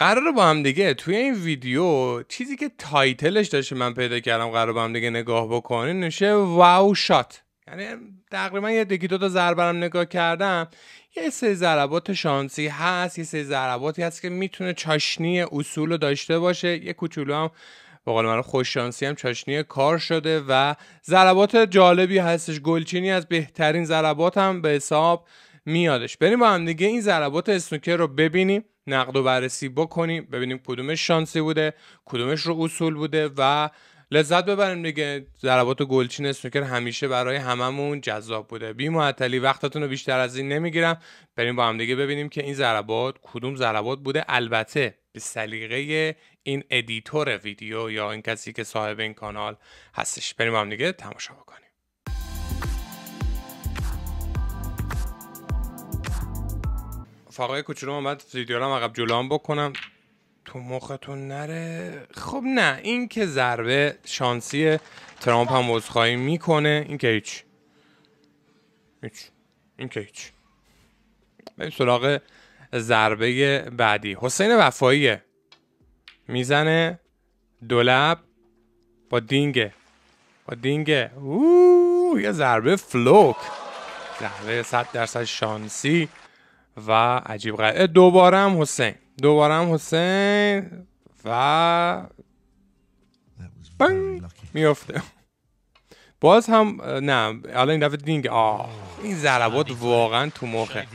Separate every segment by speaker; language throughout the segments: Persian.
Speaker 1: قرار با هم دیگه توی این ویدیو چیزی که تایتلش داشته من پیدا کردم قرار با هم دیگه نگاه بکنین نشه واو شات یعنی تقریبا یه دکی دو تا ضربه نگاه کردم یه سه ضربات شانسی هست یه سه ضرباتی هست که میتونه چاشنی اصول رو داشته باشه یه کوچولو هم من خوش شانسی هم چاشنی کار شده و ضربات جالبی هستش گلچینی از بهترین ضربات هم به حساب میادش بریم با هم دیگه این ضربات اسنوکر رو ببینیم نقد و بررسی بکنیم ببینیم کدومش شانسی بوده کدومش رو اصول بوده و لذت ببریم دیگه ضربات گلچین اسنوکر همیشه برای هممون جذاب بوده بی معطلی وقتتون رو بیشتر از این نمیگیرم بریم با هم دیگه ببینیم که این ضربات کدوم ضربات بوده البته به سلیقه این ادیتور ویدیو یا این کسی که صاحب این کانال هستش بریم با هم دیگه تماشا بکنیم رفقای کوچولو اومد ویدیو عقب جلوام بکنم تو مختون نره خب نه این که ضربه شانسی ترامپ هم عذرخواهی میکنه این که هیچ هیچ این که هیچ سراغ ضربه بعدی حسین وفاییه میزنه دولب با دینگه با دینگه اوه یه ضربه فلوک ضربه صد درصد شانسی و عجیب غریب دوباره هم حسین دوباره هم حسین و بنگ میفته باز هم نه الان این دفعه دینگ آه این ضربات واقعا تو مخه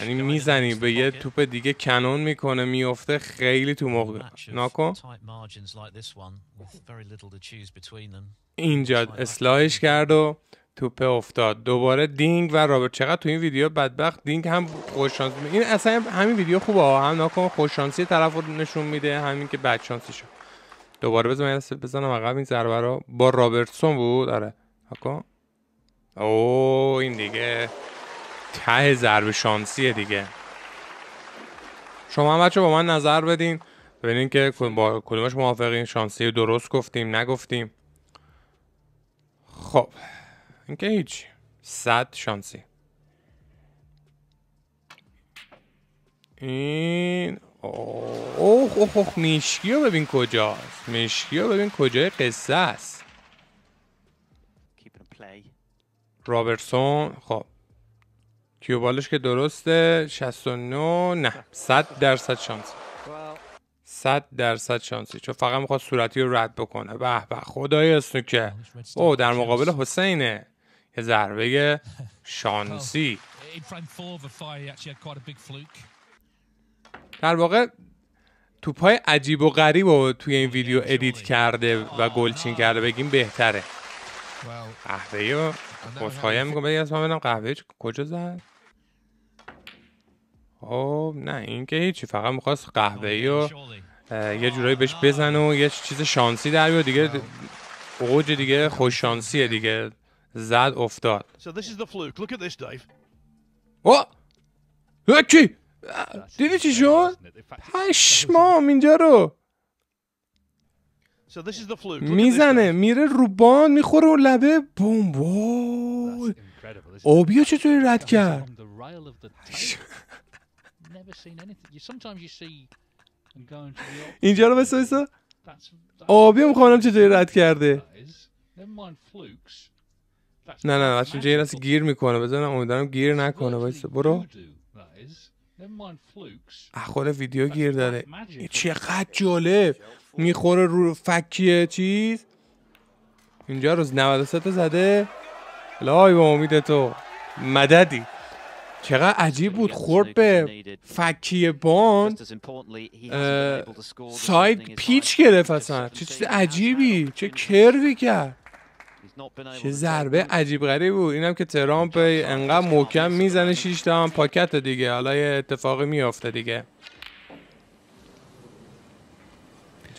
Speaker 1: یعنی میزنی به یه توپ دیگه کنون میکنه میفته خیلی تو مخ ناکن اینجا اصلاحش کرد و توپه افتاد دوباره دینگ و رابرت چقدر تو این ویدیو بدبخت دینگ هم خوششانسی این اصلا همین ویدیو خوبه ها هم ناکن خوششانسی طرف رو نشون میده همین که شانسی شد دوباره بزنم بزنم عقب این ضربه رو با رابرتسون بود آره ناکن او این دیگه ته ضربه شانسیه دیگه شما هم بچه با من نظر بدین ببینین که با کدومش موافقین شانسی درست گفتیم نگفتیم خب اینکه هیچ صد شانسی این اوه اوه اوه مشکی رو ببین کجاست میشکی رو ببین کجای قصه است رابرسون خب کیوبالش که درسته 69 نه 100 درصد شانس 100 درصد شانسی چون فقط میخواد صورتی رو رد بکنه به به خدای اسنوکه او در مقابل حسینه یه ضربه شانسی oh, در واقع توپ عجیب و غریب رو توی این ویدیو ادیت کرده و گلچین کرده بگیم بهتره قهوه رو هم میکنم بگیم از ببینم قهوه کجا زد خب نه این که هیچی فقط میخواست قهوه و یه جورایی بهش بزن و یه چیز شانسی در بیاد دیگه اوج دیگه خوش شانسیه دیگه زد افتاد او دیدی چی شد پشمام اینجا رو میزنه میره روبان میخوره و لبه بوم او آبیا چطوری رد کرد اینجا رو بسا بسا آبیا میخوانم چطوری رد کرده نه نه بچه یه نسی گیر میکنه بزنم امیدوارم گیر نکنه بایسته برو اخوال ویدیو گیر داره چقدر جالب میخوره رو فکیه چیز اینجا روز 93 تا زده لای با امید تو مددی چقدر عجیب بود خورد به فکی باند ساید پیچ گرفت اصلا چه چیز عجیبی چه کروی کرد چه ضربه عجیب غریب بود اینم که ترامپ انقدر محکم میزنه شیش تا هم پاکت دیگه حالا یه اتفاقی میافته دیگه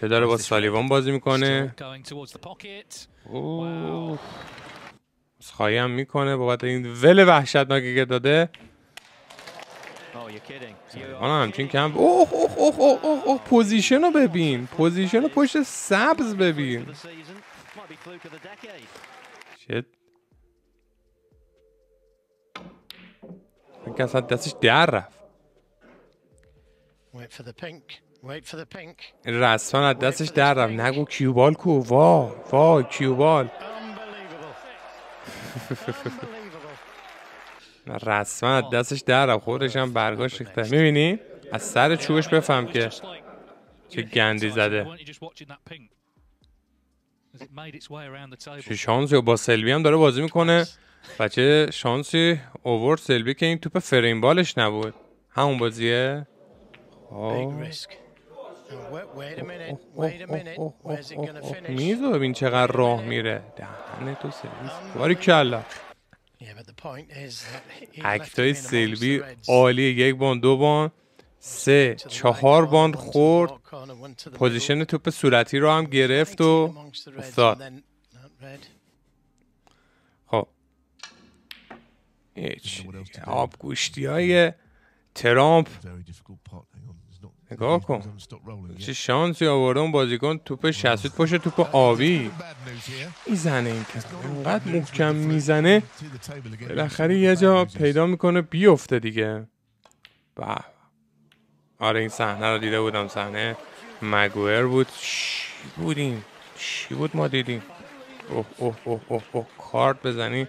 Speaker 1: چه داره با سالیوان بازی میکنه اوه خواهی هم میکنه بابت این ول وحشتناکی که داده oh, آن همچین کم اوه اوه اوه اوه اوه پوزیشن رو ببین پوزیشن رو پشت سبز ببین be fluke of the decade. Shit. فکر اصلا دستش در رفت Wait for the pink. Wait for the pink. رسما از دستش در رفت نگو کیوبال کو وا وا کیوبال رسما از دستش در رو خودش هم برگاش ریخته میبینی از سر چوبش بفهم که چه گندی زده چه شانسی با سلوی هم داره بازی میکنه و شانسی اوورد سلوی که این توپ فریم بالش نبود همون بازیه میزو ببین چقدر راه میره دهنه تو سلوی باری کلا اکتای سلوی عالیه یک بان دو بان سه چهار باند خورد پوزیشن توپ صورتی رو هم گرفت و افتاد خب های ترامپ نگاه کن چه شانسی آورده اون بازیکن توپ شسید پشت توپ آبی این زنه این که محکم میزنه بالاخره یه جا پیدا میکنه بیفته دیگه به آره این صحنه رو دیده بودم صحنه مگوئر بود چی بودیم چی بود ما دیدیم اوه اوه اوه اوه کارت بزنی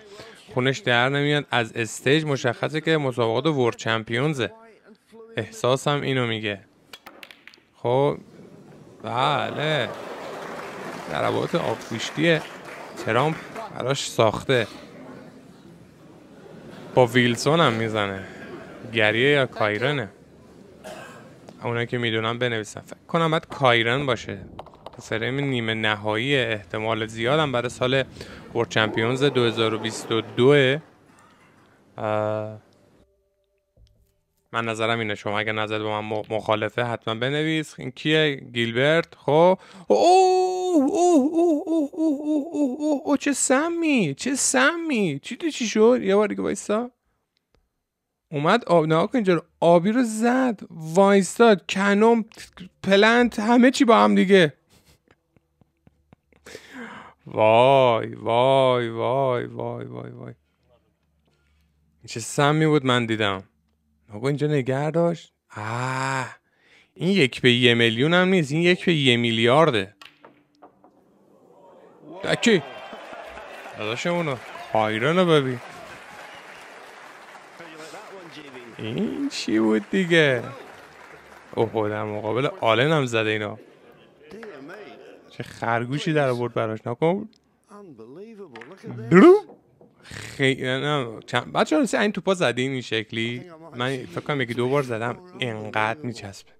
Speaker 1: خونش در نمیاد از استیج مشخصه که مسابقات ورد چمپیونزه احساسم اینو میگه خب بله ضربات آبگوشتی ترامپ براش ساخته با ویلسون هم میزنه گریه یا کایرنه اونایی که میدونم بنویسن فکر کنم باید کایرن باشه فریم نیمه نهایی احتمال زیادم برای سال ورد چمپیونز 2022 من نظرم اینه شما اگه نظر با من مخالفه حتما بنویس این کیه گیلبرت خب اوه اوه اوه اوه چه سمی چه سمی چی چی شد یه بار دیگه وایسا اومد آب نها اینجا آبی رو زد وایستاد کنوم پلنت همه چی با هم دیگه وای وای وای وای وای وای چه سمی بود من دیدم آقا اینجا نگر داشت آه این یک به یه میلیون هم نیست این یک به یه میلیارده دکی اونو خایرانو ببین این چی بود دیگه اوه در مقابل آلن هم زده اینا چه خرگوشی در آورد براش نکن درو خیلی نه چند بچه ها این توپا زده این شکلی من فکر کنم یکی دو بار زدم انقدر میچسبه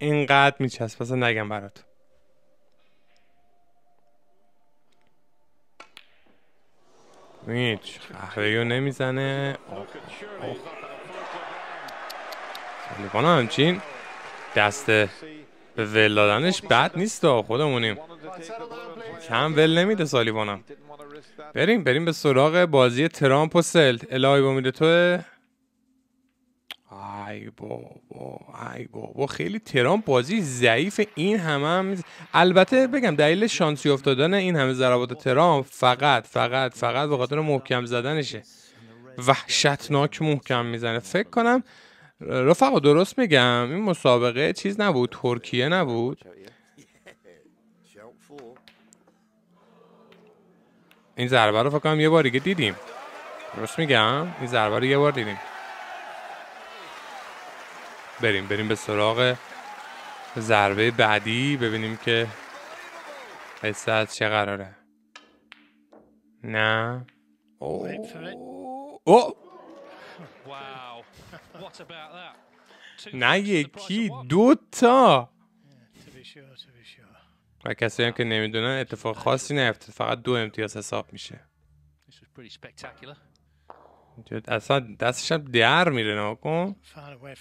Speaker 1: انقدر میچسبه اصلا نگم برات هیچ خهره نمیزنه آخ لیوان همچین دست به ول دادنش بد نیست خودمونیم کم ول نمیده سالیوانم بریم بریم به سراغ بازی ترامپ و سلت الهی با میده توه ای بابا ای بابا خیلی ترامپ بازی ضعیف این همه هم البته بگم دلیل شانسی افتادن این همه ضربات ترامپ فقط فقط فقط به خاطر محکم زدنشه وحشتناک محکم میزنه فکر کنم رفقا درست میگم این مسابقه چیز نبود ترکیه نبود این ضربه رو فکر کنم یه بار دیگه دیدیم درست میگم این ضربه رو یه بار دیدیم بریم بریم به سراغ ضربه بعدی ببینیم که قصه از چه قراره نه اوه نه یکی دوتا و کسی هم که نمیدونن اتفاق خاصی نیفته فقط دو امتیاز حساب میشه اصلا دستش هم در میره ناکن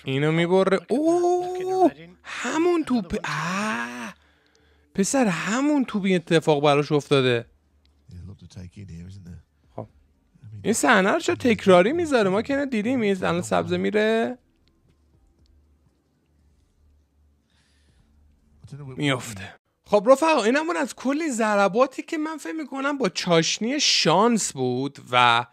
Speaker 1: اینو میبره اوه همون توپ پسر همون توپ این اتفاق براش افتاده این صحنه رو تکراری میذاره ما که دیدیم این الان سبزه میره میافته خب رفقا این از کلی ضرباتی که من فکر میکنم با چاشنی شانس بود و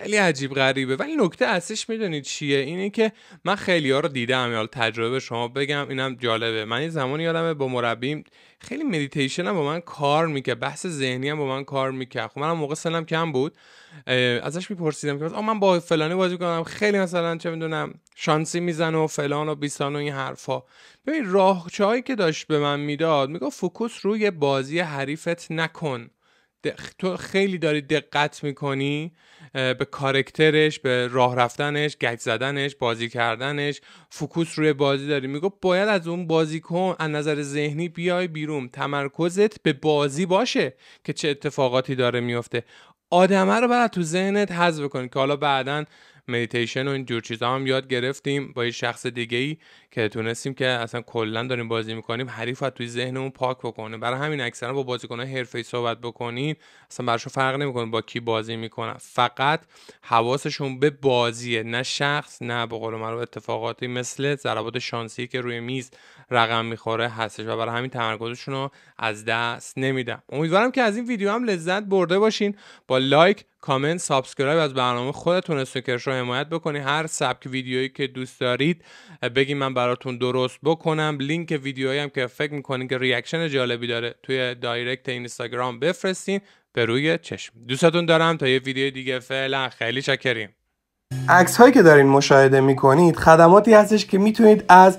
Speaker 1: خیلی عجیب غریبه ولی نکته اصلیش میدونید چیه اینه که من خیلی ها رو دیدم یا تجربه شما بگم اینم جالبه من یه زمانی یادمه با مربیم خیلی مدیتیشن هم با من کار میکرد بحث ذهنی هم با من کار میکرد خب منم موقع سنم کم بود ازش میپرسیدم که آ من با فلانی بازی کنم خیلی مثلا چه میدونم شانسی میزنه و فلان و بیسان و این حرفا ببین راهچه‌ای که داشت به من میداد میگفت فوکوس روی بازی حریفت نکن تو خیلی داری دقت میکنی به کارکترش به راه رفتنش گچ زدنش بازی کردنش فوکوس روی بازی داری میگو باید از اون بازیکن از نظر ذهنی بیای بیرون تمرکزت به بازی باشه که چه اتفاقاتی داره میفته آدمه رو باید تو ذهنت حذف کنی که حالا بعدا مدیتیشن و این جور چیزا هم یاد گرفتیم با یه شخص دیگه ای که تونستیم که اصلا کلا داریم بازی میکنیم حریف توی ذهنمون پاک بکنه برای همین اکثرا با حرفه ای صحبت بکنین اصلا براشون فرق نمیکنه با کی بازی میکنن فقط حواسشون به بازیه نه شخص نه به قول رو اتفاقاتی مثل ضربات شانسی که روی میز رقم میخوره هستش و برای همین تمرکزشون رو از دست نمیدم امیدوارم که از این ویدیو هم لذت برده باشین با لایک کامنت سابسکرایب از برنامه خودتون استوکرش رو حمایت بکنید هر سبک ویدیویی که دوست دارید بگی من براتون درست بکنم لینک ویدیویی هم که فکر میکنید که ریاکشن جالبی داره توی دایرکت اینستاگرام بفرستین به روی چشم دوستتون دارم تا یه ویدیو دیگه فعلا خیلی شکریم عکس هایی که دارین مشاهده میکنید خدماتی هستش که میتونید از